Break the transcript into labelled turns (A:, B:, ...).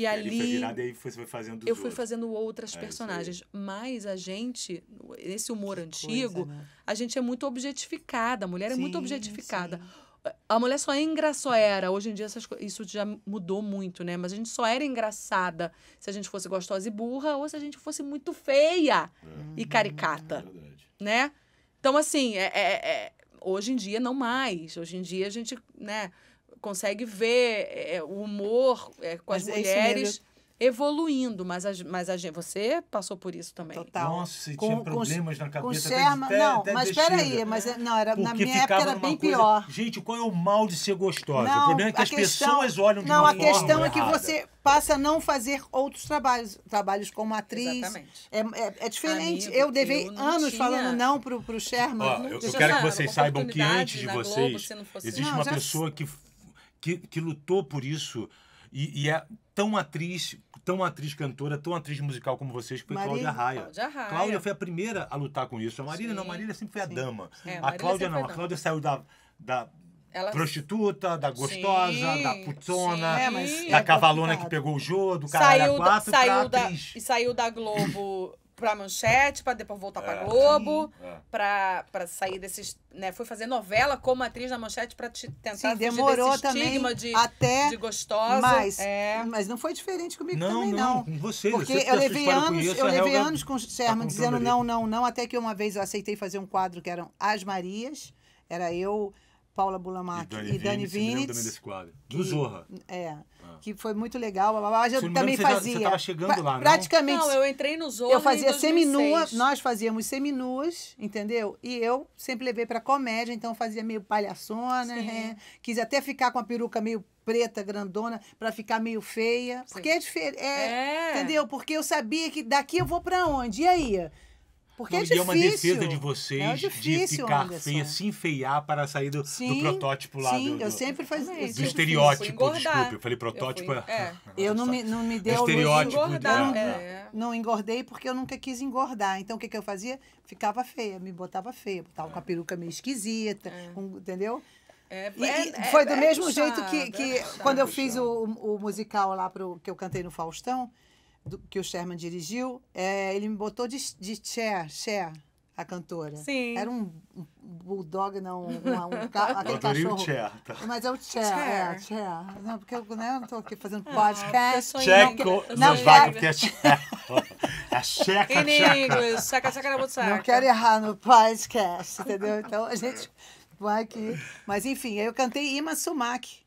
A: E, e ali foi virada, e
B: foi, fazendo Eu fui outros.
A: fazendo outras é, personagens. Mas a gente, esse humor que antigo, coisa, né? a gente é muito objetificada. A mulher sim, é muito objetificada. Sim. A mulher só é era. Hoje em dia essas, isso já mudou muito, né? Mas a gente só era engraçada se a gente fosse gostosa e burra ou se a gente fosse muito feia é. e caricata. É verdade. Né? Então, assim, é, é, é hoje em dia não mais. Hoje em dia a gente, né? consegue ver é, o humor é, com mas as mulheres evoluindo, mas a, mas a gente, você passou por isso também. Total. Nossa, com, tinha problemas com, na cabeça. Com até, não, até mas espera mas é, não, era, na minha época era bem coisa, pior.
B: Gente, qual é o mal de ser gostosa? Não, o problema é que as questão, pessoas olham de não, uma forma Não, a questão é que você passa a não fazer outros trabalhos, trabalhos como atriz. Exatamente. É, é, é diferente. Amigo, eu devei eu anos tinha... falando não para o Sherman. Ó, eu, eu, quero que vocês saibam que antes de vocês, Globo, existe não, uma pessoa
A: que que, que lutou por isso e, e, é tão atriz, tão atriz cantora, tão atriz musical como vocês, foi Marília, Cláudia Raia. Cláudia Raia. Cláudia foi a primeira a lutar com isso. A Marília não, a Marília sempre foi a sim. dama. É, a, a Cláudia não, a Cláudia saiu da, da ela... prostituta, da gostosa, sim, da é, putona, da é cavalona complicado. que pegou o jogo, do caralho saiu a quatro, da, E saiu da Globo pra manchete, pra depois voltar é. pra Globo, é. pra, pra sair desses. Né, foi fazer novela como atriz na manchete pra te tentar Sim, demorou desse também estigma de, até de gostosa. Mas,
B: é. mas não foi diferente comigo não, também, não. não. Você, Porque você eu levei anos, eu, eu levei anos com o tá Sherman tá dizendo não, não, não, até que uma vez eu aceitei fazer um quadro que eram As Marias. Era eu Paula Bulamac e Dani Vinitz. também desse quadro. Do Zorra. É. Ah. Que foi muito legal. A eu também você fazia. Já, você estava chegando lá, né? Praticamente. Não, eu entrei
A: no Zorra. Eu fazia seminuas. nós
B: fazíamos seminuas, entendeu? E eu sempre levei para comédia, então fazia meio palhaçona, né? Quis até ficar com a peruca meio preta, grandona, para ficar meio feia. Sim. Porque é diferente. É, é. Entendeu? Porque eu sabia que daqui eu vou para onde? E aí? Porque é não, é difícil. é uma defesa de
A: vocês é difícil, de ficar Anderson. feia, assim, se enfeiar para sair do, sim, do protótipo lá. Sim, do, do,
B: eu sempre isso. Do estereótipo, desculpe. Eu falei protótipo. Eu, fui, é. eu não, me, não me deu é Engordar, é. não, não engordei porque eu nunca quis engordar. Então, o que, que eu fazia? Ficava feia, me botava feia. Tava com a peruca meio esquisita, é. entendeu?
A: É, é, e, é, foi do é, mesmo puxado, jeito que, que puxado, quando eu puxado. fiz
B: o, o musical lá pro, que eu cantei no Faustão, do, que o Sherman dirigiu, é, ele me botou de, de Cher, Cher, a cantora. Sim. Era um, um bulldog, não, uma, um, ca, aquele cachorro. O tá? Mas é o Cher, Cher. é, Cher. Não, porque eu né, não estou aqui fazendo ah, podcast. Ah, não, não, é Cher. É checa, In checa. English,
A: checa, checa, não Não quero errar no
B: podcast, entendeu? Então a gente vai aqui. Mas enfim, eu cantei Ima Sumac